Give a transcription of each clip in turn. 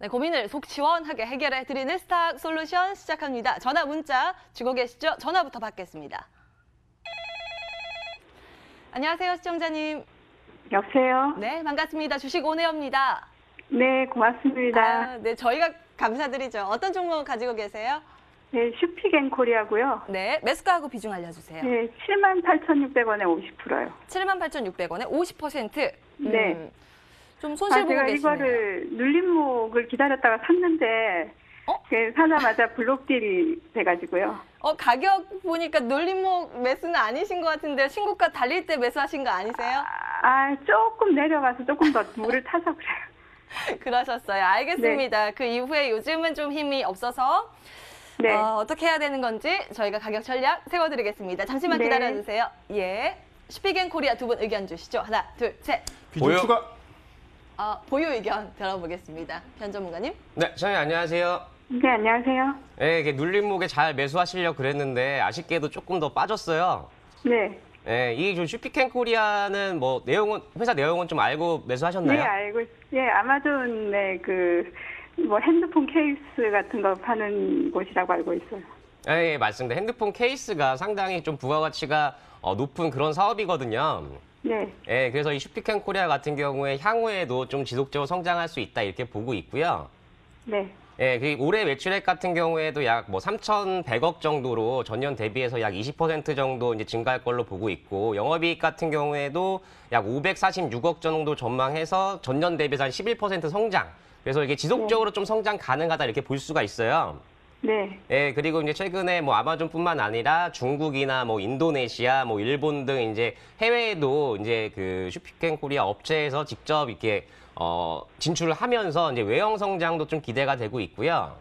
네, 고민을 속 시원하게 해결해 드리는 스탁 솔루션 시작합니다. 전화 문자 주고 계시죠? 전화부터 받겠습니다. 안녕하세요, 시청자님. 여보세요? 네, 반갑습니다. 주식 오네입니다. 네, 고맙습니다. 아, 네, 저희가 감사드리죠. 어떤 종목 가지고 계세요? 네, 슈피겐코리아고요. 네, 매스카하고 비중 알려주세요. 네, 78,600원에 50%요. 78,600원에 50%? 음, 네. 좀 손실 아, 보고 제가 계시네요. 이거를 눌림목을 기다렸다가 샀는데 어? 제 사자마자 블록딜이 돼가지고요. 어 가격 보니까 눌림목 매수는 아니신 것 같은데 신고가 달릴 때 매수하신 거 아니세요? 아, 아 조금 내려가서 조금 더 물을 타서 그래요. 그러셨어요. 알겠습니다. 네. 그 이후에 요즘은 좀 힘이 없어서 네. 어, 떻게 해야 되는 건지 저희가 가격 전략 세워드리겠습니다. 잠시만 네. 기다려주세요. 예. 슈피겐 코리아 두 분 의견 주시죠. 하나, 둘, 셋. 비중 추가 아, 보유 의견 들어보겠습니다. 편 전문가님. 네, 저희 안녕하세요. 네, 안녕하세요. 네, 이게 눌림목에 잘 매수하시려고 그랬는데 아쉽게도 조금 더 빠졌어요. 네. 네, 이 슈피캔 코리아는 뭐 내용은 회사 내용은 좀 알고 매수하셨나요? 네, 알고 예, 아마존의 네, 그뭐 핸드폰 케이스 같은 거 파는 곳이라고 알고 있어요. 네, 맞습니다. 핸드폰 케이스가 상당히 좀 부가가치가 어, 높은 그런 사업이거든요. 네. 예, 그래서 이 슈피켄 코리아 같은 경우에 향후에도 좀 지속적으로 성장할 수 있다 이렇게 보고 있고요. 네. 예, 그 올해 매출액 같은 경우에도 약 뭐 3,100억 정도로 전년 대비해서 약 20% 정도 이제 증가할 걸로 보고 있고 영업이익 같은 경우에도 약 546억 정도 전망해서 전년 대비해서 한11% 성장. 그래서 이게 지속적으로 네. 좀 성장 가능하다 이렇게 볼 수가 있어요. 네. 예, 그리고 이제 최근에 뭐 아마존뿐만 아니라 중국이나 뭐 인도네시아, 뭐 일본 등 이제 해외에도 이제 그 슈피켄 코리아 업체에서 직접 이렇게 어, 진출을 하면서 이제 외형 성장도 좀 기대가 되고 있고요.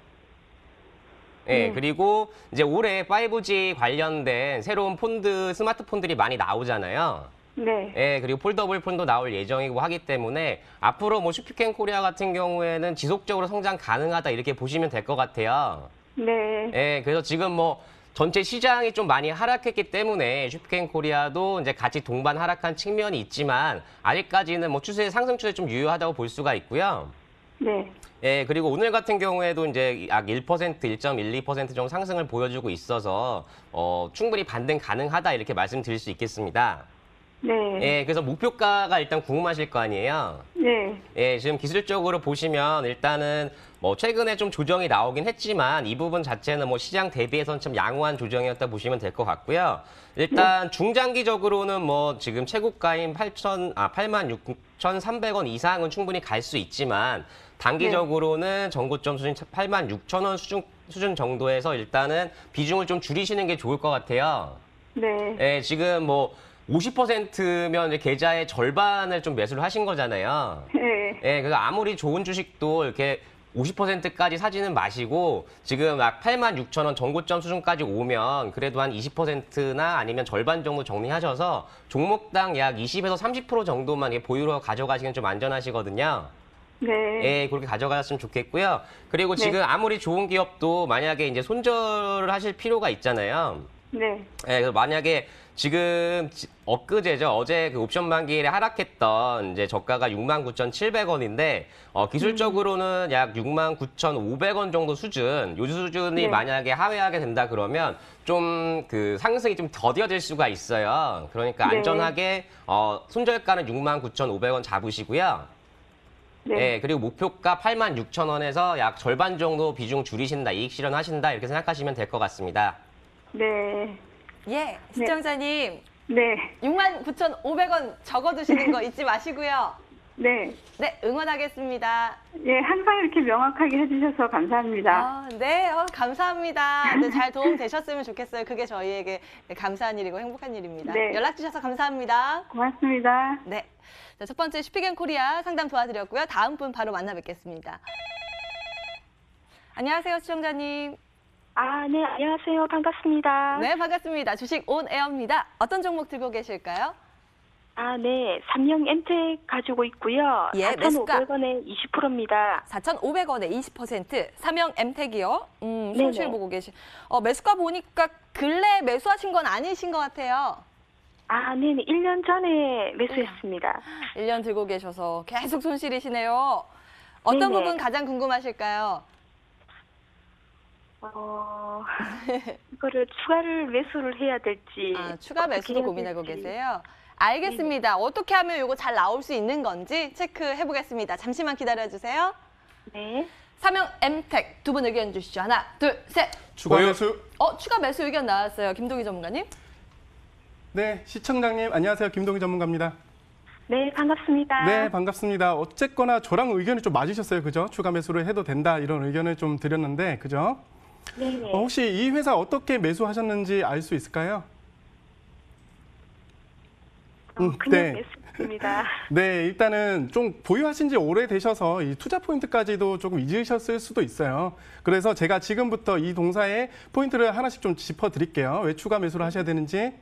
예, 네. 그리고 이제 올해 5G 관련된 새로운 폰드, 스마트폰들이 많이 나오잖아요. 네. 예, 그리고 폴더블 폰도 나올 예정이고 하기 때문에 앞으로 뭐 슈피켄 코리아 같은 경우에는 지속적으로 성장 가능하다 이렇게 보시면 될 것 같아요. 네. 예, 그래서 지금 뭐 전체 시장이 좀 많이 하락했기 때문에 슈피켄 코리아도 이제 같이 동반 하락한 측면이 있지만 아직까지는 뭐 추세 상승 추세 좀 유효하다고 볼 수가 있고요. 네. 예, 그리고 오늘 같은 경우에도 이제 약 1%, 1.12% 정도 상승을 보여주고 있어서 어, 충분히 반등 가능하다 이렇게 말씀드릴 수 있겠습니다. 네. 예, 그래서 목표가가 일단 궁금하실 거 아니에요. 네. 예, 지금 기술적으로 보시면 일단은 뭐 최근에 좀 조정이 나오긴 했지만 이 부분 자체는 뭐 시장 대비해서는 참 양호한 조정이었다 보시면 될 것 같고요. 일단 네. 중장기적으로는 뭐 지금 최고가인 8천 아 8만 6,300원 이상은 충분히 갈 수 있지만 단기적으로는 네. 전고점 수준 8만 6천 원 수준 수준 정도에서 일단은 비중을 좀 줄이시는 게 좋을 것 같아요. 네. 예, 지금 뭐 50%면 계좌의 절반을 좀 매수를 하신 거잖아요. 네. 예, 그래서 아무리 좋은 주식도 이렇게 50%까지 사지는 마시고 지금 막 8만 6천 원정고점 수준까지 오면 그래도 한 20%나 아니면 절반 정도 정리하셔서 종목당 약 20에서 30% 정도만 보유로 가져가시면 좀 안전하시거든요. 네. 예, 그렇게 가져가셨으면 좋겠고요. 그리고 네. 지금 아무리 좋은 기업도 만약에 이제 손절을 하실 필요가 있잖아요. 네. 예, 만약에 지금 엊그제죠. 어제 그 옵션 만기일에 하락했던 이제 저가가 69,700원인데 어, 기술적으로는 약 69,500원 정도 수준. 요 수준이 네. 만약에 하회하게 된다 그러면 좀 그 상승이 좀 더뎌질 수가 있어요. 그러니까 네. 안전하게 어, 손절가는 69,500원 잡으시고요. 네. 네. 그리고 목표가 8만 6천 원에서 약 절반 정도 비중 줄이신다, 이익 실현하신다 이렇게 생각하시면 될 것 같습니다. 네. 예, 네. 시청자님. 네. 69,500원 적어두시는 거 잊지 마시고요. 네. 네, 응원하겠습니다. 예, 항상 이렇게 명확하게 해주셔서 감사합니다. 아, 네, 어, 감사합니다. 네, 잘 도움 되셨으면 좋겠어요. 그게 저희에게 감사한 일이고 행복한 일입니다. 네. 연락 주셔서 감사합니다. 고맙습니다. 네. 자, 첫 번째 슈피겐 코리아 상담 도와드렸고요. 다음 분 바로 만나 뵙겠습니다. 안녕하세요, 시청자님. 아, 네, 안녕하세요. 반갑습니다. 네, 반갑습니다. 주식 온 에어입니다. 어떤 종목 들고 계실까요? 아, 네. 삼영 엔텍 가지고 있고요. 예, 4,500원에 20%입니다. 4,500원에 20%. 삼영 엔텍이요. 음, 네, 손실 네. 보고 계신 어, 매수가 보니까 근래 매수하신 건 아니신 것 같아요. 아, 네, 네. 1년 전에 매수했습니다. 1년 들고 계셔서 계속 손실이시네요. 어떤 네네. 네. 부분 가장 궁금하실까요? 어, 이거를 추가를 매수를 해야 될지. 아, 추가 매수도 고민하고 될지. 계세요. 알겠습니다. 네. 어떻게 하면 이거 잘 나올 수 있는 건지 체크해 보겠습니다. 잠시만 기다려 주세요. 네. 삼형 엠텍 두 분 의견 주시죠. 하나, 둘, 셋. 추가 매수. 어, 추가 매수 의견 나왔어요. 김동희 전문가님. 네, 시청장님 안녕하세요. 김동희 전문가입니다. 네, 반갑습니다. 네, 반갑습니다. 어쨌거나 저랑 의견이 좀 맞으셨어요. 그죠? 추가 매수를 해도 된다 이런 의견을 좀 드렸는데 그죠? 네네. 어, 혹시 이 회사 어떻게 매수하셨는지 알 수 있을까요? 어, 음, 그냥 네. 매수입니다. 네, 일단은 좀 보유하신 지 오래되셔서 이 투자 포인트까지도 조금 잊으셨을 수도 있어요. 그래서 제가 지금부터 이 동사에 포인트를 하나씩 좀 짚어드릴게요. 왜 추가 매수를 하셔야 되는지.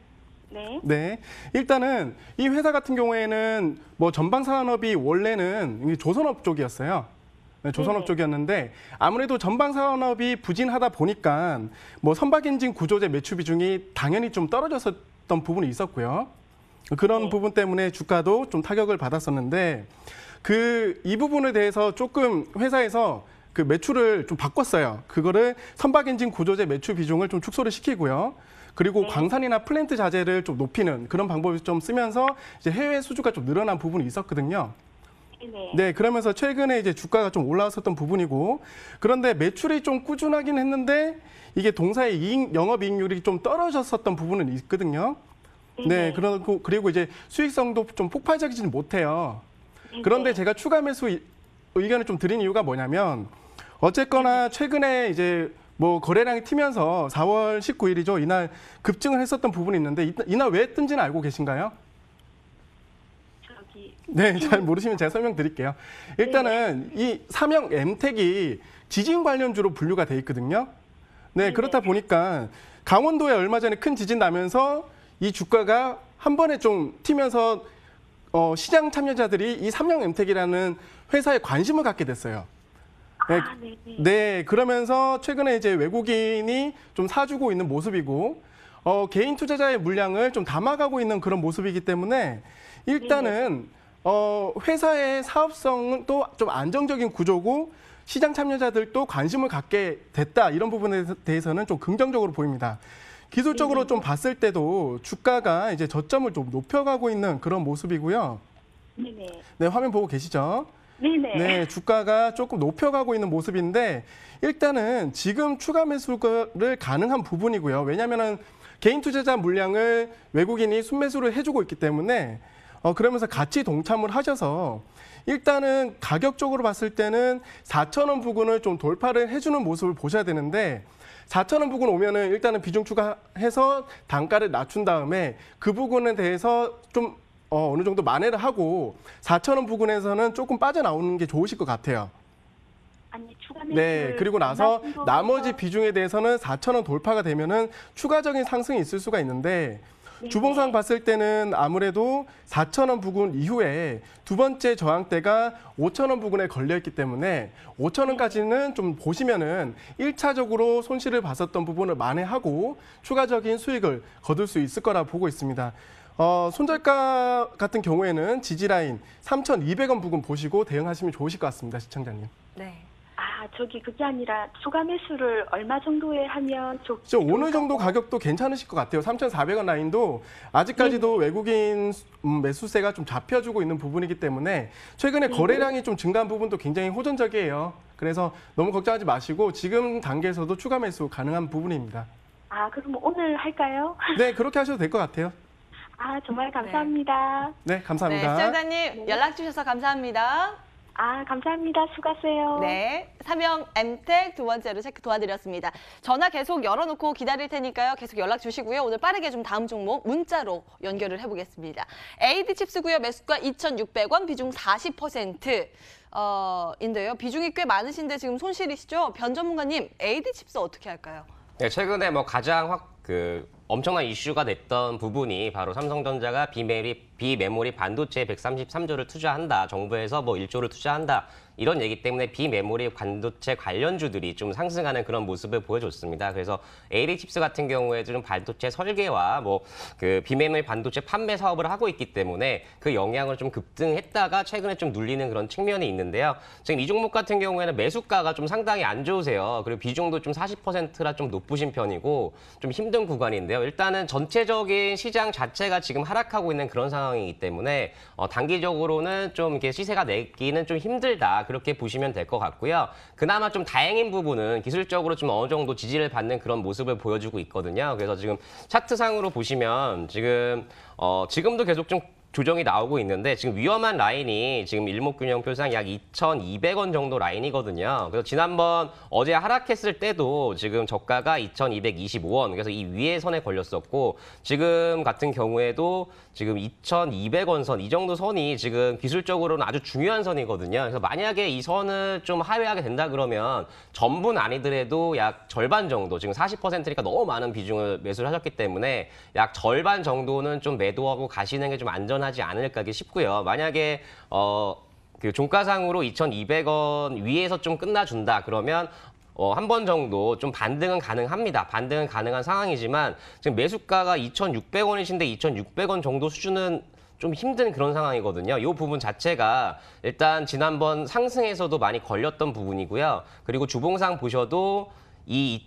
네. 네. 일단은 이 회사 같은 경우에는 뭐 전방 산업이 원래는 조선업 쪽이었어요. 네, 조선업 네 쪽이었는데 아무래도 전방 산업이 부진하다 보니까 뭐 선박 엔진 구조제 매출 비중이 당연히 좀 떨어졌었던 부분이 있었고요. 그런 네. 부분 때문에 주가도 좀 타격을 받았었는데 그 이 부분에 대해서 조금 회사에서 그 매출을 좀 바꿨어요. 그거를 선박 엔진 구조제 매출 비중을 좀 축소를 시키고요. 그리고 네. 광산이나 플랜트 자재를 좀 높이는 그런 방법을 좀 쓰면서 이제 해외 수주가 좀 늘어난 부분이 있었거든요. 네. 네, 그러면서 최근에 이제 주가가 좀 올라왔었던 부분이고 그런데 매출이 좀 꾸준하긴 했는데 이게 동사의 이익, 영업이익률이 좀 떨어졌었던 부분은 있거든요. 네, 네, 네 그리고, 그리고 이제 수익성도 좀 폭발적이지는 못해요. 네, 그런데 네. 제가 추가 매수 의견을 좀 드린 이유가 뭐냐면 어쨌거나 최근에 이제 뭐 거래량이 튀면서 4월 19일이죠. 이날 급증을 했었던 부분이 있는데 이날 왜 뜬지는 알고 계신가요? 네, 잘 모르시면 제가 설명드릴게요. 일단은 네. 이 삼형 엠텍이 지진 관련주로 분류가 돼 있거든요. 네, 네 그렇다 네. 보니까 강원도에 얼마 전에 큰 지진 나면서 이 주가가 한 번에 좀 튀면서 어, 시장 참여자들이 이 삼형 엠텍이라는 회사에 관심을 갖게 됐어요. 아, 네, 아, 네, 그러면서 최근에 이제 외국인이 좀 사주고 있는 모습이고 어, 개인 투자자의 물량을 좀 담아가고 있는 그런 모습이기 때문에 일단은 네네. 어, 회사의 사업성은 또 좀 안정적인 구조고 시장 참여자들도 관심을 갖게 됐다 이런 부분에 대해서는 좀 긍정적으로 보입니다. 기술적으로 네. 좀 봤을 때도 주가가 이제 저점을 좀 높여가고 있는 그런 모습이고요. 네네. 네, 화면 보고 계시죠? 네네. 네, 주가가 조금 높여가고 있는 모습인데 일단은 지금 추가 매수를 가능한 부분이고요. 왜냐하면 개인 투자자 물량을 외국인이 순매수를 해주고 있기 때문에 어, 그러면서 같이 동참을 하셔서 일단은 가격적으로 봤을 때는 4천원 부근을 좀 돌파를 해주는 모습을 보셔야 되는데 4천원 부근 오면은 일단은 비중 추가해서 단가를 낮춘 다음에 그 부분에 대해서 좀 어, 어느 정도 만회를 하고 4천원 부근에서는 조금 빠져나오는 게 좋으실 것 같아요. 네, 그리고 나서 나머지 비중에 대해서는 4천원 돌파가 되면은 추가적인 상승이 있을 수가 있는데 네. 주봉상 봤을 때는 아무래도 4천원 부근 이후에 두 번째 저항대가 5천원 부근에 걸려있기 때문에 5천원까지는 좀 보시면은 1차적으로 손실을 봤었던 부분을 만회하고 추가적인 수익을 거둘 수 있을 거라 보고 있습니다. 어, 손절가 같은 경우에는 지지라인 3,200원 부근 보시고 대응하시면 좋으실 것 같습니다, 시청자님. 네. 아, 저기 그게 아니라 추가 매수를 얼마 정도에 하면 좋저 어느 정도 가격도 괜찮으실 것 같아요. 3,400원 라인도 아직까지도 네. 외국인 음, 매수세가 좀 잡혀주고 있는 부분이기 때문에 최근에 네. 거래량이 좀 증가한 부분도 굉장히 호전적이에요. 그래서 너무 걱정하지 마시고 지금 단계에서도 추가 매수 가능한 부분입니다. 아, 그럼 오늘 할까요? 네, 그렇게 하셔도 될 것 같아요. 아, 정말 네. 감사합니다. 네, 네, 감사합니다. 시청자님 연락 주셔서 감사합니다. 아, 감사합니다. 수고하세요. 네. 삼형 엠텍 두 번째로 체크 도와드렸습니다. 전화 계속 열어놓고 기다릴 테니까요. 계속 연락 주시고요. 오늘 빠르게 좀 다음 종목 문자로 연결을 해보겠습니다. AD 칩스고요. 매수가 2,600원, 비중 40%. 어, 인데요. 비중이 꽤 많으신데 지금 손실이시죠? 변 전문가님, AD 칩스 어떻게 할까요? 네, 최근에 뭐 가장 확그 엄청난 이슈가 됐던 부분이 바로 삼성전자가 비메리, 비메모리 반도체 133조를 투자한다. 정부에서 뭐 1조를 투자한다. 이런 얘기 때문에 비메모리 반도체 관련주들이 좀 상승하는 그런 모습을 보여줬습니다. 그래서 AD칩스 같은 경우에 좀 반도체 설계와 뭐 그 비메모리 반도체 판매 사업을 하고 있기 때문에 그 영향을 좀 급등했다가 최근에 좀 눌리는 그런 측면이 있는데요. 지금 이 종목 같은 경우에는 매수가가 좀 상당히 안 좋으세요. 그리고 비중도 좀 40%라 좀 높으신 편이고 좀 힘든 구간인데요. 일단은 전체적인 시장 자체가 지금 하락하고 있는 그런 상황이기 때문에 어, 단기적으로는 좀 이렇게 시세가 내기는 좀 힘들다. 그렇게 보시면 될 것 같고요. 그나마 좀 다행인 부분은 기술적으로 좀 어느 정도 지지를 받는 그런 모습을 보여주고 있거든요. 그래서 지금 차트상으로 보시면 지금 어, 지금도 계속 좀 조정이 나오고 있는데 지금 위험한 라인이 지금 일목균형 표상 약 2,200원 정도 라인이거든요. 그래서 지난번 어제 하락했을 때도 지금 저가가 2,225원 그래서 이 위에 선에 걸렸었고 지금 같은 경우에도 지금 2,200원 선 이 정도 선이 지금 기술적으로는 아주 중요한 선이거든요. 그래서 만약에 이 선을 좀 하회하게 된다 그러면 전분 아니더라도 약 절반 정도 지금 40%니까 너무 많은 비중을 매수를 하셨기 때문에 약 절반 정도는 좀 매도하고 가시는 게 좀 안전한 벗어나지 않을까 싶고요. 만약에 어, 그 종가상으로 2,200원 위에서 좀 끝나준다 그러면 어, 한 번 정도 좀 반등은 가능합니다. 반등은 가능한 상황이지만 지금 매수가가 2,600원이신데 2,600원 정도 수준은 좀 힘든 그런 상황이거든요. 이 부분 자체가 일단 지난번 상승에서도 많이 걸렸던 부분이고요. 그리고 주봉상 보셔도 이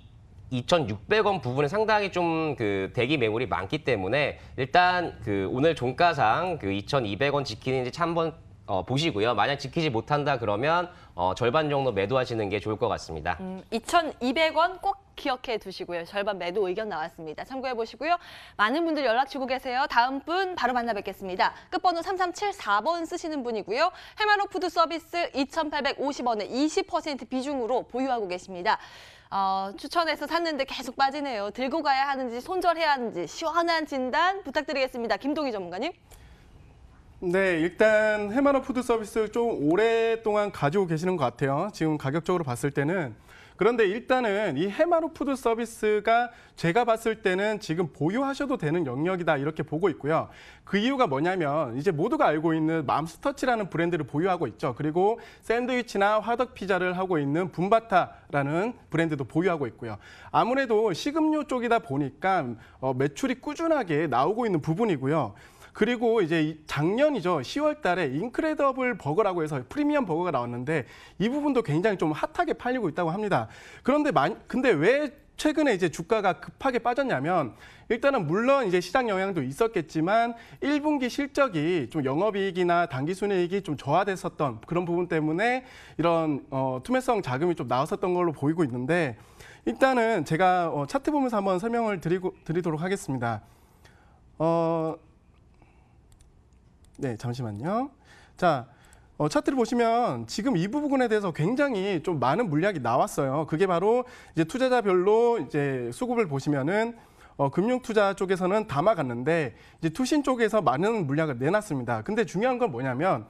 2,600원 부분에 상당히 좀 그 대기 매물이 많기 때문에 일단 그 오늘 종가상 그 2,200원 지키는지 한번 어, 보시고요. 만약 지키지 못한다 그러면 어, 절반 정도 매도하시는 게 좋을 것 같습니다. 음, 2,200원 꼭 기억해 두시고요. 절반 매도 의견 나왔습니다. 참고해 보시고요. 많은 분들 연락 주고 계세요. 다음 분 바로 만나 뵙겠습니다. 끝번호 3374번 쓰시는 분이고요. 해마로 푸드 서비스 2,850원에 20% 비중으로 보유하고 계십니다. 어, 추천해서 샀는데 계속 빠지네요. 들고 가야 하는지 손절해야 하는지 시원한 진단 부탁드리겠습니다. 김동희 전문가님. 네, 일단 해마노 푸드 서비스 좀 오랫동안 가지고 계시는 것 같아요. 지금 가격적으로 봤을 때는 그런데 일단은 이 해마루 푸드 서비스가 제가 봤을 때는 지금 보유하셔도 되는 영역이다 이렇게 보고 있고요. 그 이유가 뭐냐면 이제 모두가 알고 있는 맘스터치라는 브랜드를 보유하고 있죠. 그리고 샌드위치나 화덕 피자를 하고 있는 붐바타라는 브랜드도 보유하고 있고요. 아무래도 식음료 쪽이다 보니까 어, 매출이 꾸준하게 나오고 있는 부분이고요. 그리고 이제 작년이죠. 10월 달에 인크레더블 버거라고 해서 프리미엄 버거가 나왔는데 이 부분도 굉장히 좀 핫하게 팔리고 있다고 합니다. 그런데 만, 근데 왜 최근에 이제 주가가 급하게 빠졌냐면 일단은 물론 이제 시장 영향도 있었겠지만 1분기 실적이 좀 영업이익이나 단기순이익이 좀 저하됐었던 그런 부분 때문에 이런 어, 투매성 자금이 좀 나왔었던 걸로 보이고 있는데 일단은 제가 어, 차트 보면서 한번 설명을 드리고 드리도록 하겠습니다. 어, 네, 잠시만요. 자, 어, 차트를 보시면 지금 이 부분에 대해서 굉장히 좀 많은 물량이 나왔어요. 그게 바로 이제 투자자별로 이제 수급을 보시면은 어, 금융 투자 쪽에서는 담아갔는데 이제 투신 쪽에서 많은 물량을 내놨습니다. 근데 중요한 건 뭐냐면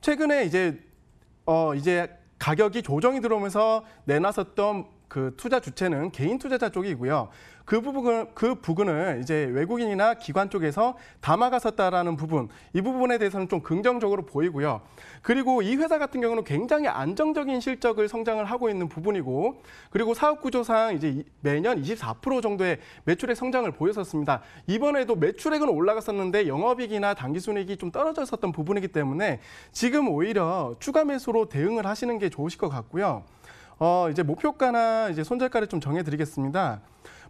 최근에 이제 어 이제 가격이 조정이 들어오면서 내놨었던 그 투자 주체는 개인 투자자 쪽이고요. 그 부분을 그 부분을 이제 외국인이나 기관 쪽에서 담아가섰다라는 부분 이 부분에 대해서는 좀 긍정적으로 보이고요. 그리고 이 회사 같은 경우는 굉장히 안정적인 실적을 성장을 하고 있는 부분이고 그리고 사업 구조상 이제 매년 24% 정도의 매출의 성장을 보였었습니다. 이번에도 매출액은 올라갔었는데 영업이익이나 당기순이익이 좀 떨어졌었던 부분이기 때문에 지금 오히려 추가 매수로 대응을 하시는 게 좋으실 것 같고요. 어, 이제 목표가나 이제 손절가를 좀 정해드리겠습니다.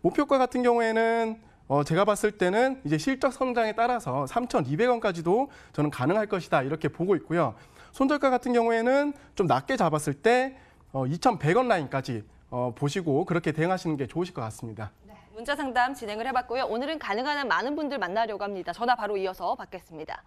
목표가 같은 경우에는 어, 제가 봤을 때는 이제 실적 성장에 따라서 3,200원까지도 저는 가능할 것이다 이렇게 보고 있고요. 손절가 같은 경우에는 좀 낮게 잡았을 때 어, 2,100원 라인까지 어, 보시고 그렇게 대응하시는 게 좋으실 것 같습니다. 네, 문자 상담 진행을 해봤고요. 오늘은 가능한 한 많은 분들 만나려고 합니다. 전화 바로 이어서 받겠습니다.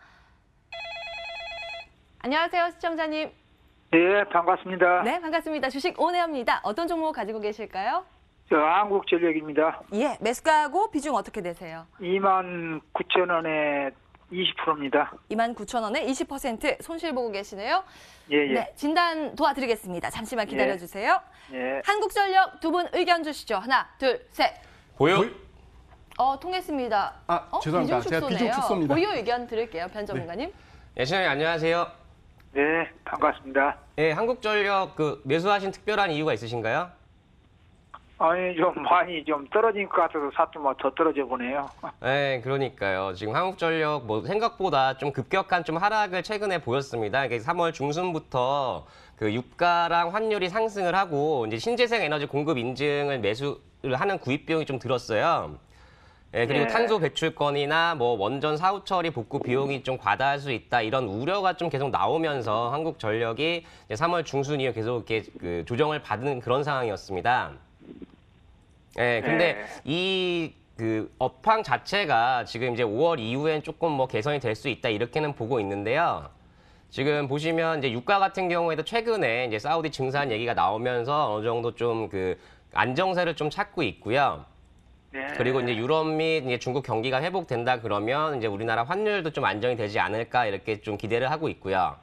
안녕하세요, 시청자님. 네, 반갑습니다. 네, 반갑습니다. 주식 온해합니다. 어떤 종목 가지고 계실까요? 저 한국전력입니다. 예, 매수가고 비중 어떻게 되세요? 2만 9천 원에 20%입니다. 2 9 0원에20% 손실 보고 계시네요. 예, 예. 네, 진단 도와드리겠습니다. 잠시만 기다려 주세요. 예. 예. 한국전력 두 분 의견 주시죠. 하나, 둘, 셋. 보여. 어, 통했습니다. 아, 어? 죄송합니다. 비중 제가 비중 축소입니다. 보유 의견 드릴게요. 변 전문가님. 네. 예, 시장 안녕하세요. 네, 반갑습니다. 예, 한국전력 그 매수하신 특별한 이유가 있으신가요? 아니 좀 많이 좀 떨어진 것 같아서 사투 뭐더 떨어져 보네요. 네, 그러니까요. 지금 한국전력 뭐 생각보다 좀 급격한 좀 하락을 최근에 보였습니다. 이게 3월 중순부터 그 유가랑 환율이 상승을 하고 이제 신재생 에너지 공급 인증을 매수를 하는 구입 비용이 좀 들었어요. 예, 그리고 예. 탄소 배출권이나 뭐 원전 사후 처리 복구 비용이 좀 과다할 수 있다 이런 우려가 좀 계속 나오면서 한국전력이 이제 3월 중순 이후 계속 이렇게 그 조정을 받은 그런 상황이었습니다. 예, 근데 예. 네. 이그 업황 자체가 지금 이제 5월 이후엔 조금 뭐 개선이 될 수 있다 이렇게는 보고 있는데요. 지금 보시면 이제 유가 같은 경우에도 최근에 이제 사우디 증산 얘기가 나오면서 어느 정도 좀 그 안정세를 좀 찾고 있고요. 네. 그리고 이제 유럽 및 이제 중국 경기가 회복된다 그러면 이제 우리나라 환율도 좀 안정이 되지 않을까 이렇게 좀 기대를 하고 있고요.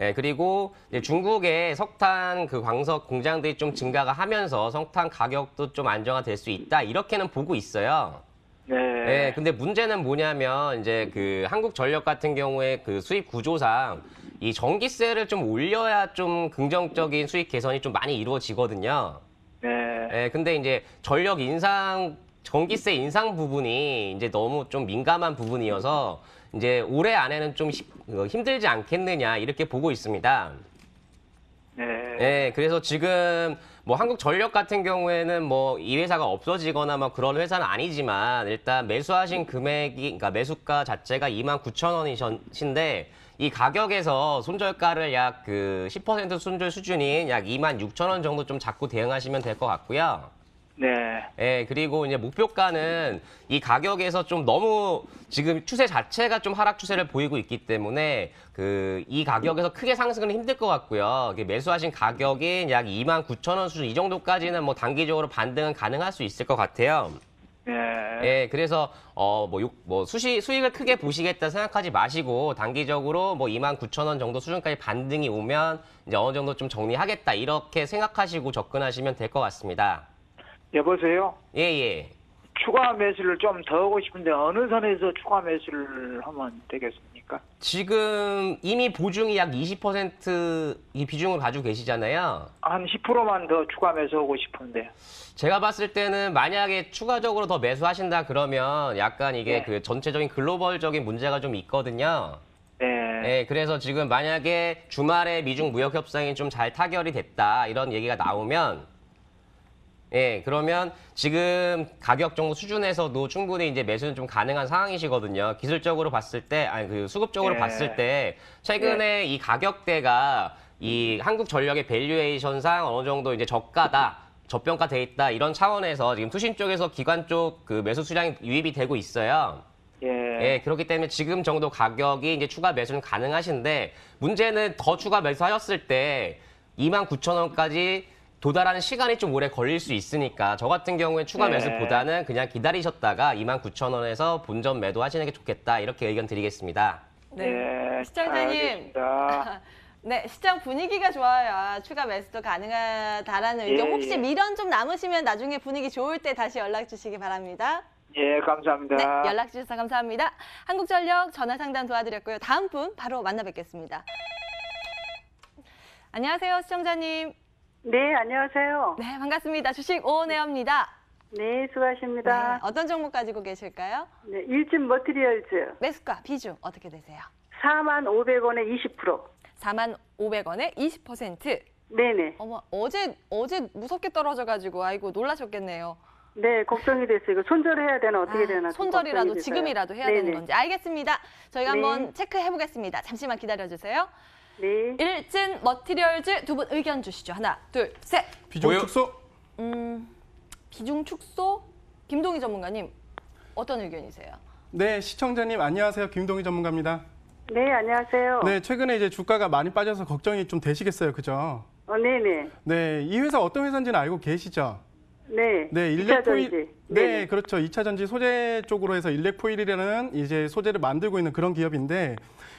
예, 그리고 이제 중국의 석탄 그 광석 공장들이 좀 증가가 하면서 석탄 가격도 좀 안정화될 수 있다 이렇게는 보고 있어요. 네. 예, 근데 문제는 뭐냐면 이제 그 한국전력 같은 경우에 그 수입 구조상 이 전기세를 좀 올려야 좀 긍정적인 수익 개선이 좀 많이 이루어지거든요. 네. 네, 근데 이제 전력 인상 전기세 인상 부분이 이제 너무 좀 민감한 부분이어서 이제 올해 안에는 좀 힘- 어, 들지 않겠느냐 이렇게 보고 있습니다. 네. 네, 그래서 지금 뭐 한국전력 같은 경우에는 뭐 이 회사가 없어지거나 뭐 그런 회사는 아니지만 일단 매수하신 금액이 그러니까 매수가 자체가 2만 9천 원이신데 이 가격에서 손절가를 약 그 10% 손절 수준인 약 2만 6천 원 정도 좀 잡고 대응하시면 될 것 같고요. 네. 예, 그리고 이제 목표가는 이 가격에서 좀 너무 지금 추세 자체가 좀 하락 추세를 보이고 있기 때문에 그 이 가격에서 크게 상승은 힘들 것 같고요. 매수하신 가격인 약 2만 9천 원 수준 이 정도까지는 뭐 단기적으로 반등은 가능할 수 있을 것 같아요. 예. 예, 그래서 어뭐 뭐 수시 수익을 크게 보시겠다 생각하지 마시고 단기적으로 뭐2 0 0 0원 정도 수준까지 반등이 오면 이제 어느 정도 좀 정리하겠다 이렇게 생각하시고 접근하시면 될 것 같습니다. 여보세요? 예, 예. 추가 매수를 좀 더 하고 싶은데 어느 선에서 추가 매수를 하면 되겠습니까? 않습니까? 지금 이미 보증이 약 20%이 비중을 가지고 계시잖아요. 한 10%만 더 추가하면서 고 싶은데. 제가 봤을 때는 만약에 추가적으로 더 매수하신다 그러면 약간 이게 네. 그 전체적인 글로벌적인 문제가 좀 있거든요. 네. 네, 그래서 지금 만약에 주말에 미중 무역 협상이 좀 잘 타결이 됐다 이런 얘기가 나오면 예, 그러면 지금 가격 정도 수준에서도 충분히 이제 매수는 좀 가능한 상황이시거든요. 기술적으로 봤을 때, 아니 그 수급적으로 예. 봤을 때 최근에 네. 이 가격대가 이 한국 전력의 밸류에이션상 어느 정도 이제 저가다. 저평가돼 있다 이런 차원에서 지금 투신 쪽에서 기관 쪽 그 매수 수량이 유입이 되고 있어요. 예. 예. 그렇기 때문에 지금 정도 가격이 이제 추가 매수는 가능하신데 문제는 더 추가 매수하셨을 때 2만 9천 원까지 도달하는 시간이 좀 오래 걸릴 수 있으니까 저 같은 경우에 추가 네. 매수보다는 그냥 기다리셨다가 29,000원에서 본전 매도하시는 게 좋겠다 이렇게 의견 드리겠습니다. 네, 네, 시청자님. 네, 시장 분위기가 좋아요 아, 추가 매수도 가능하다라는 예, 의견. 혹시 예. 미련 좀 남으시면 나중에 분위기 좋을 때 다시 연락 주시기 바랍니다. 예, 감사합니다. 네, 연락 주셔서 감사합니다. 한국전력 전화 상담 도와드렸고요. 다음 분 바로 만나 뵙겠습니다. 안녕하세요, 시청자님. 네, 안녕하세요. 네, 반갑습니다. 주식 오은혜입니다. 네, 수고하십니다. 네, 어떤 종목 가지고 계실까요? 네, 일진 머티리얼즈 매수가 비중 어떻게 되세요? 4만 500원에 20%. 4만 500원에 20%. 네네. 어머, 어제 어제 무섭게 떨어져 가지고 아이고 놀라셨겠네요. 네, 걱정이 됐어요. 이거 손절해야 되나 어떻게 아, 되나. 손절이라도 지금이라도 해야 되는 건지 알겠습니다. 저희가 네. 한번 체크해 보겠습니다. 잠시만 기다려 주세요. 네. 일진 머티리얼즈 두 분 의견 주시죠. 하나, 둘, 셋. 비중 뭐요? 축소. 음, 비중 축소. 김동희 전문가님 어떤 의견이세요? 네, 시청자님 안녕하세요. 김동희 전문가입니다. 네, 안녕하세요. 네, 최근에 이제 주가가 많이 빠져서 걱정이 좀 되시겠어요, 그죠? 어, 네네. 네, 이 회사 어떤 회사인지는 알고 계시죠? 네. 네, 일렉 포일. 네, 네네. 그렇죠. 2차 전지 소재 쪽으로 해서 일렉 포일이라는 이제 소재를 만들고 있는 그런 기업인데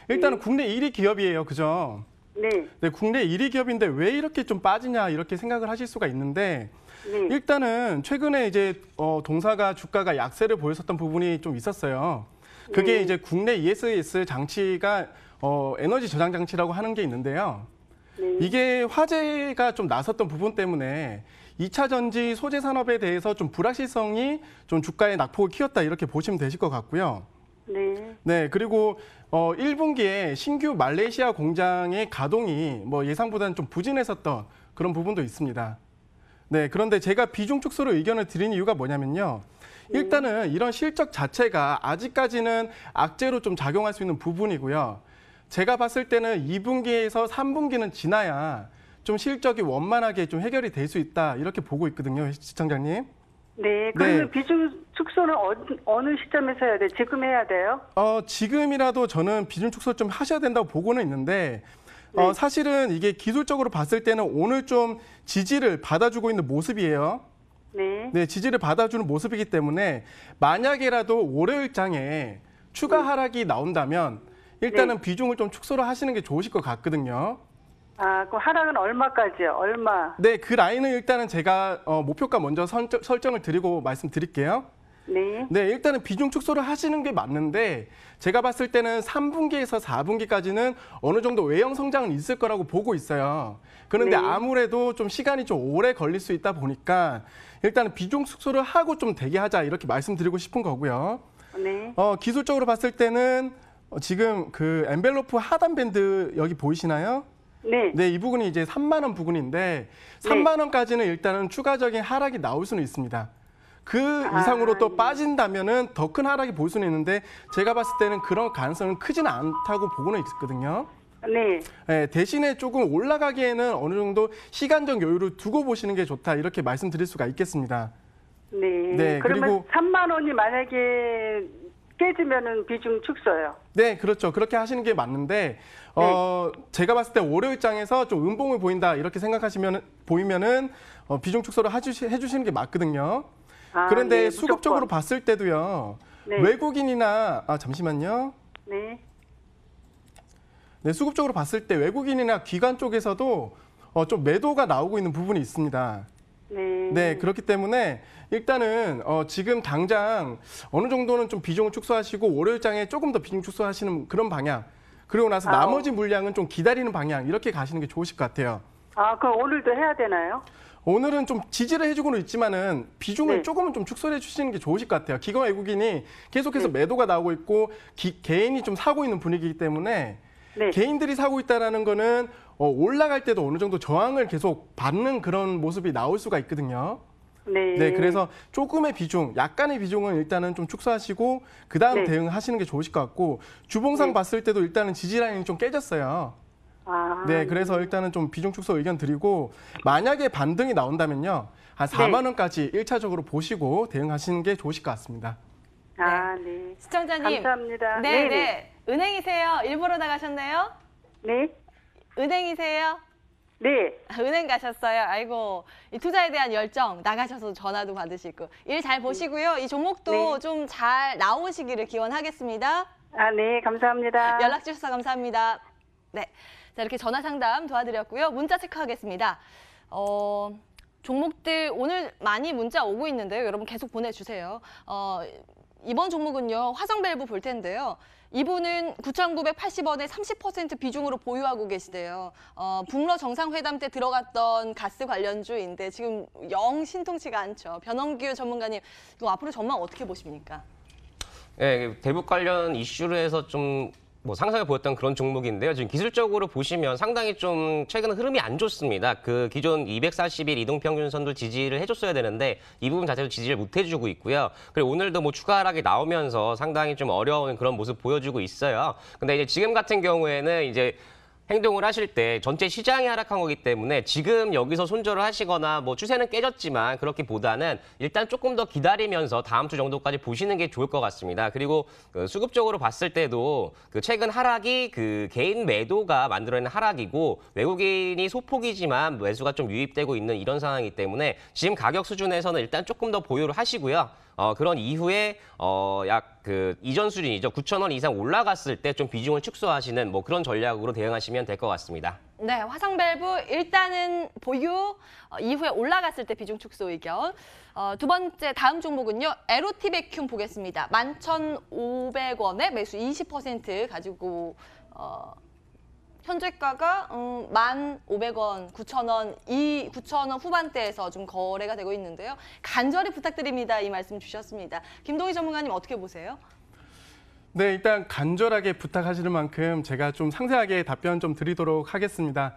일단은 네. 국내 1위 기업이에요. 그죠? 네. 네, 국내 1위 기업인데 왜 이렇게 좀 빠지냐 이렇게 생각을 하실 수가 있는데 네. 일단은 최근에 이제 어, 동사가 주가가 약세를 보였었던 부분이 좀 있었어요. 그게 네. 이제 국내 ESS 장치가 어, 에너지 저장 장치라고 하는 게 있는데요. 네. 이게 화재가 좀 나섰던 부분 때문에 2차 전지 소재 산업에 대해서 좀 불확실성이 좀 주가의 낙폭을 키웠다 이렇게 보시면 되실 것 같고요. 네. 네, 그리고 어 1분기에 신규 말레이시아 공장의 가동이 뭐 예상보다는 좀 부진했었던 그런 부분도 있습니다. 네, 그런데 제가 비중 축소로 의견을 드린 이유가 뭐냐면요. 네. 일단은 이런 실적 자체가 아직까지는 악재로 좀 작용할 수 있는 부분이고요. 제가 봤을 때는 2분기에서 3분기는 지나야 좀 실적이 원만하게 좀 해결이 될 수 있다 이렇게 보고 있거든요, 시청장님. 네, 그러면 네. 비중 축소는 어, 느 시점에서 해야 돼? 지금 해야 돼요? 어, 지금이라도 저는 비중 축소 좀 하셔야 된다고 보고는 있는데 어, 네. 어, 사실은 이게 기술적으로 봤을 때는 오늘 좀 지지를 받아주고 있는 모습이에요. 네. 네, 지지를 받아주는 모습이기 때문에 만약에라도 월요일장에 추가 네. 하락이 나온다면 일단은 네. 비중을 좀 축소를 하시는 게 좋으실 것 같거든요. 아, 그 하락은 얼마까지요? 얼마? 네, 그라인은 일단은 제가 어, 목표가 먼저 선정, 설정을 드리고 말씀드릴게요. 네. 네, 일단은 비중 축소를 하시는 게 맞는데 제가 봤을 때는 3분기에서 4분기까지는 어느 정도 외형 성장은 있을 거라고 보고 있어요. 그런데 네. 아무래도 좀 시간이 좀 오래 걸릴 수 있다 보니까 일단은 비중 축소를 하고 좀 대기 하자 이렇게 말씀드리고 싶은 거고요. 네. 어, 기술적으로 봤을 때는 어, 지금 그 엔벨로프 하단 밴드 여기 보이시나요? 네. 네, 이 부분이 이제 3만 원 부분인데 3만 네. 원까지는 일단은 추가적인 하락이 나올 수는 있습니다. 그 아, 이상으로 또 네. 빠진다면은 더 큰 하락이 볼 수는 있는데 제가 봤을 때는 그런 가능성은 크진 않다고 보고는 있거든요. 네. 네. 대신에 조금 올라가기에는 어느 정도 시간적 여유를 두고 보시는 게 좋다 이렇게 말씀드릴 수가 있겠습니다. 네. 네 그러면 그리고 3만 원이 만약에 깨지면은 비중 축소요. 네, 그렇죠. 그렇게 하시는 게 맞는데 어, 네. 제가 봤을 때 월요 일장에서좀은봉을 보인다 이렇게 생각하시면 보이면은 어, 비중 축소를 해주시, 해주시는 게 맞거든요. 아, 그런데 네, 수급적으로 봤을 때도요. 네. 외국인이나 아 잠시만요. 네. 네, 수급적으로 봤을 때 외국인이나 기관 쪽에서도 어, 좀 매도가 나오고 있는 부분이 있습니다. 네. 네, 그렇기 때문에 일단은 어, 지금 당장 어느 정도는 좀 비중을 축소하시고 월요일장에 조금 더 비중 축소하시는 그런 방향 그리고 나서 아 어. 나머지 물량은 좀 기다리는 방향 이렇게 가시는 게 좋으실 것 같아요. 아, 그럼 오늘도 해야 되나요? 오늘은 좀 지지를 해주고는 있지만은 비중을 네. 조금은 좀 축소해 를 주시는 게 좋으실 것 같아요. 기관 외국인이 계속해서 네. 매도가 나오고 있고 기, 개인이 좀 사고 있는 분위기이기 때문에 네. 개인들이 사고 있다라는 거는 어, 올라갈 때도 어느 정도 저항을 계속 받는 그런 모습이 나올 수가 있거든요. 네. 네, 그래서 조금의 비중, 약간의 비중은 일단은 좀 축소하시고 그다음 네. 대응하시는 게 좋으실 것 같고 주봉상 네. 봤을 때도 일단은 지지라인이 좀 깨졌어요. 아, 네, 그래서 일단은 좀 비중 축소 의견 드리고 만약에 반등이 나온다면요. 한 4만 원까지 일차적으로 보시고 대응하시는 게 좋으실 것 같습니다. 아, 네. 네. 시청자님. 감사합니다. 네, 네. 네. 은행이세요? 일부러 나가셨나요? 네. 은행이세요? 네. 은행 가셨어요. 아이고 이 투자에 대한 열정 나가셔서 전화도 받으시고 일 잘 보시고요. 이 종목도 네. 좀잘 나오시기를 기원하겠습니다. 아, 네, 감사합니다. 연락 주셔서 감사합니다. 네, 자 이렇게 전화 상담 도와드렸고요. 문자 체크하겠습니다. 어. 종목들 오늘 많이 문자 오고 있는데요. 여러분 계속 보내주세요. 어, 이번 종목은요 화성밸브 볼 텐데요. 이분은 9,980원의 30% 비중으로 보유하고 계시대요. 어, 북러 정상회담 때 들어갔던 가스 관련주인데 지금 영 신통치가 않죠. 변원규 전문가님, 이거 앞으로 전망 어떻게 보십니까? 네, 대북 관련 이슈로 해서 좀뭐 상상해 보였던 그런 종목인데요. 지금 기술적으로 보시면 상당히 좀 최근 흐름이 안 좋습니다. 그 기존 240일 이동평균선도 지지를 해줬어야 되는데 이 부분 자체도 지지를 못 해주고 있고요. 그리고 오늘도 뭐 추가 하락이 나오면서 상당히 좀 어려운 그런 모습 보여주고 있어요. 근데 이제 지금 같은 경우에는 이제 행동을 하실 때 전체 시장이 하락한 거기 때문에 지금 여기서 손절을 하시거나 뭐 추세는 깨졌지만 그렇기보다는 일단 조금 더 기다리면서 다음 주 정도까지 보시는 게 좋을 것 같습니다. 그리고 그 수급적으로 봤을 때도 그 최근 하락이 그 개인 매도가 만들어낸 하락이고 외국인이 소폭이지만 매수가 좀 유입되고 있는 이런 상황이기 때문에 지금 가격 수준에서는 일단 조금 더 보유를 하시고요. 어, 그런 이후에 어, 약 그 이전 수준이죠. 9천 원 이상 올라갔을 때 좀 비중을 축소하시는 뭐 그런 전략으로 대응하시면 보시면 될것 같습니다. 네, 화상 밸브 일단은 보유, 어, 이후에 올라갔을 때 비중 축소 의견. 어, 두 번째 다음 종목은요. 에로티 베큐 보겠습니다. 1 1 5 0 0 원에 매수 20% 가지고 어, 현재가가 음, 1,500원, 9,000원, 이 9,000원 후반대에서 좀 거래가 되고 있는데요. 간절히 부탁드립니다. 이 말씀 주셨습니다. 김동희 전문가님 어떻게 보세요? 네, 일단 간절하게 부탁하시는 만큼 제가 좀 상세하게 답변 좀 드리도록 하겠습니다.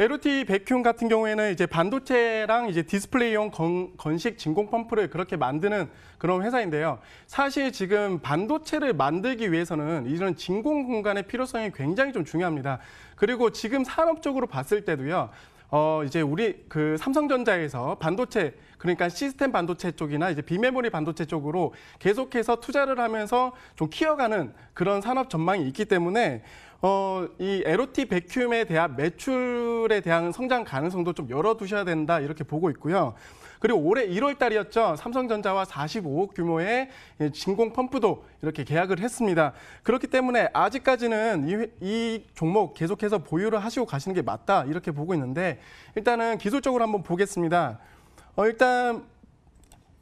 LOT 백큐 같은 경우에는 이제 반도체랑 이제 디스플레이용 건, 식 진공 펌프를 그렇게 만드는 그런 회사인데요. 사실 지금 반도체를 만들기 위해서는 이런 진공 공간의 필요성이 굉장히 좀 중요합니다. 그리고 지금 산업적으로 봤을 때도요. 어, 이제 우리 그 삼성전자에서 반도체 그러니까 시스템 반도체 쪽이나 이제 비메모리 반도체 쪽으로 계속해서 투자를 하면서 좀 키워가는 그런 산업 전망이 있기 때문에 어, 이 LOT 백큐에 대한 매출에 대한 성장 가능성도 좀 열어두셔야 된다 이렇게 보고 있고요. 그리고 올해 1월 달이었죠. 삼성전자와 45억 규모의 예, 진공 펌프도 이렇게 계약을 했습니다. 그렇기 때문에 아직까지는 이, 이 종목 계속해서 보유를 하시고 가시는 게 맞다 이렇게 보고 있는데 일단은 기술적으로 한번 보겠습니다. 어, 일단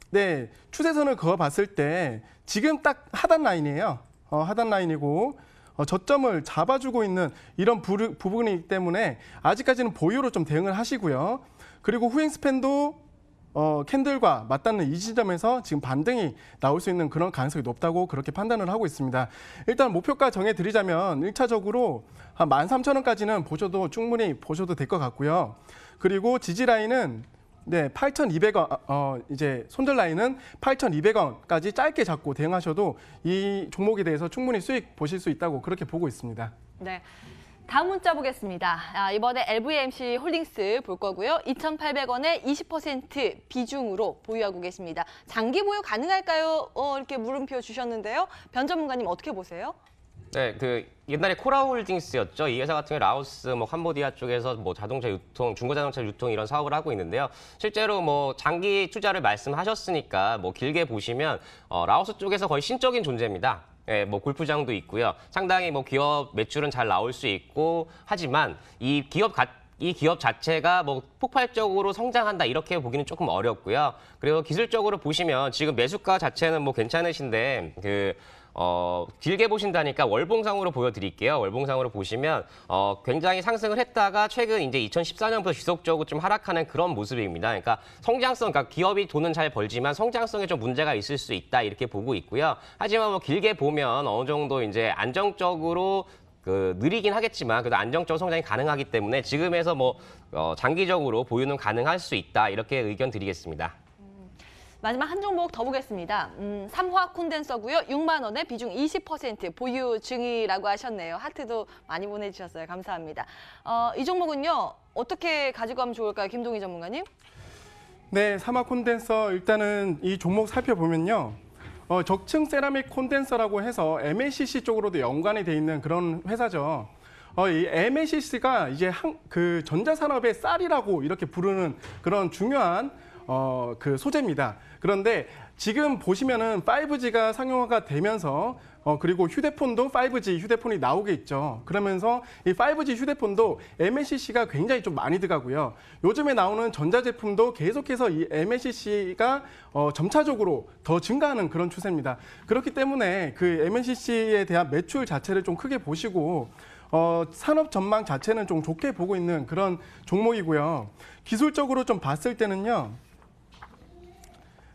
네 추세선을 그어봤을 때 지금 딱 하단 라인이에요. 어, 하단 라인이고 어, 저점을 잡아주고 있는 이런 부르, 부분이기 때문에 아직까지는 보유로 좀 대응을 하시고요. 그리고 후행 스팬도 어, 캔들과 맞닿는 이 지점에서 지금 반등이 나올 수 있는 그런 가능성이 높다고 그렇게 판단을 하고 있습니다. 일단 목표가 정해드리자면 1차적으로 한 13,000원까지는 보셔도 충분히 보셔도 될 것 같고요. 그리고 지지라인은 네, 8,200원, 어, 어, 이제 손절 라인은 8,200원까지 짧게 잡고 대응하셔도 이 종목에 대해서 충분히 수익 보실 수 있다고 그렇게 보고 있습니다. 네. 다음 문자 보겠습니다. 아, 이번에 LVMC 홀딩스 볼 거고요. 2,800원에 20% 비중으로 보유하고 계십니다. 장기 보유 가능할까요? 어, 이렇게 물음표 주셨는데요. 변 전문가님 어떻게 보세요? 네, 그 옛날에 코라홀딩스였죠. 이 회사 같은 경우 라오스, 뭐 캄보디아 쪽에서 뭐 자동차 유통, 중고 자동차 유통 이런 사업을 하고 있는데요. 실제로 뭐 장기 투자를 말씀하셨으니까 뭐 길게 보시면 어, 라오스 쪽에서 거의 신적인 존재입니다. 예, 뭐 골프장도 있고요. 상당히 뭐 기업 매출은 잘 나올 수 있고 하지만 이 기업 가, 이 기업 자체가 뭐 폭발적으로 성장한다 이렇게 보기는 조금 어렵고요. 그리고 기술적으로 보시면 지금 매수가 자체는 뭐 괜찮으신데 그 어, 길게 보신다니까 월봉상으로 보여드릴게요. 월봉상으로 보시면 어, 굉장히 상승을 했다가 최근 이제 2014년부터 지속적으로 좀 하락하는 그런 모습입니다. 그러니까 성장성, 그러니까 기업이 돈은 잘 벌지만 성장성에 좀 문제가 있을 수 있다 이렇게 보고 있고요. 하지만 뭐 길게 보면 어느 정도 이제 안정적으로 그 느리긴 하겠지만 그래도 안정적 성장이 가능하기 때문에 지금에서 뭐 어, 장기적으로 보유는 가능할 수 있다 이렇게 의견 드리겠습니다. 마지막 한 종목 더 보겠습니다. 음, 삼화 콘덴서고요. 6만 원에 비중 20% 보유 중이라고 하셨네요. 하트도 많이 보내주셨어요. 감사합니다. 어, 이 종목은요. 어떻게 가지고 가면 좋을까요? 김동희 전문가님. 네, 3화 콘덴서 일단은 이 종목 살펴보면요. 어, 적층 세라믹 콘덴서라고 해서 MACC 쪽으로도 연관이 돼 있는 그런 회사죠. 어, 이 MACC가 이제 한, 그 전자산업의 쌀이라고 이렇게 부르는 그런 중요한 어, 그 소재입니다. 그런데 지금 보시면은 5G가 상용화가 되면서 어, 그리고 휴대폰도 5G 휴대폰이 나오게 있죠. 그러면서 이 5G 휴대폰도 MLCC가 굉장히 좀 많이 들어가고요. 요즘에 나오는 전자제품도 계속해서 이 MLCC가 어, 점차적으로 더 증가하는 그런 추세입니다. 그렇기 때문에 그 MLCC에 대한 매출 자체를 좀 크게 보시고 어, 산업 전망 자체는 좀 좋게 보고 있는 그런 종목이고요. 기술적으로 좀 봤을 때는요.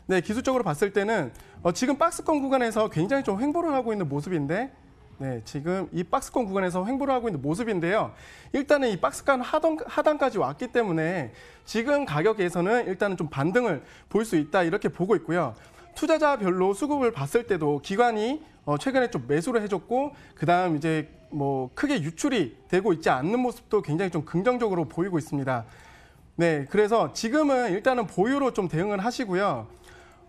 네, 기술적으로 봤을 때는 어, 지금 박스권 구간에서 굉장히 좀 횡보를 하고 있는 모습인데 네, 지금 이 박스권 구간에서 횡보를 하고 있는 모습인데요. 일단은 이 박스권 하단, 하단까지 왔기 때문에 지금 가격에서는 일단은 좀 반등을 볼 수 있다 이렇게 보고 있고요. 투자자별로 수급을 봤을 때도 기관이 어, 최근에 좀 매수를 해줬고 그다음 이제 뭐 크게 유출이 되고 있지 않는 모습도 굉장히 좀 긍정적으로 보이고 있습니다. 네, 그래서 지금은 일단은 보유로 좀 대응을 하시고요.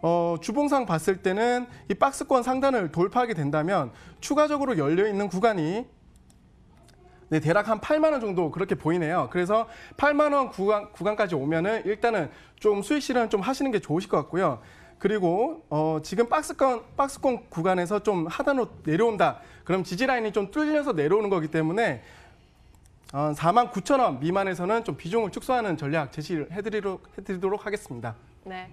어, 주봉상 봤을 때는 이 박스권 상단을 돌파하게 된다면 추가적으로 열려 있는 구간이 네, 대략 한 8만 원 정도 그렇게 보이네요. 그래서 8만 원 구간, 구간까지 오면은 일단은 좀 수익 실현 좀 하시는 게 좋으실 것 같고요. 그리고 어, 지금 박스권 박스권 구간에서 좀 하단으로 내려온다. 그럼 지지 라인이 좀 뚫려서 내려오는 거기 때문에 어, 4만 9천 원 미만에서는 좀 비중을 축소하는 전략 제시를 해드리도록, 해드리도록 하겠습니다. 네.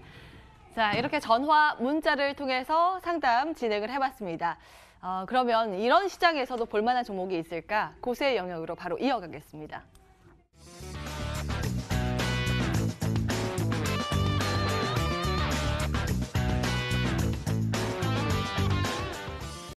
자, 이렇게 전화, 문자를 통해서 상담 진행을 해봤습니다. 어, 그러면 이런 시장에서도 볼만한 종목이 있을까? 고세 영역으로 바로 이어가겠습니다.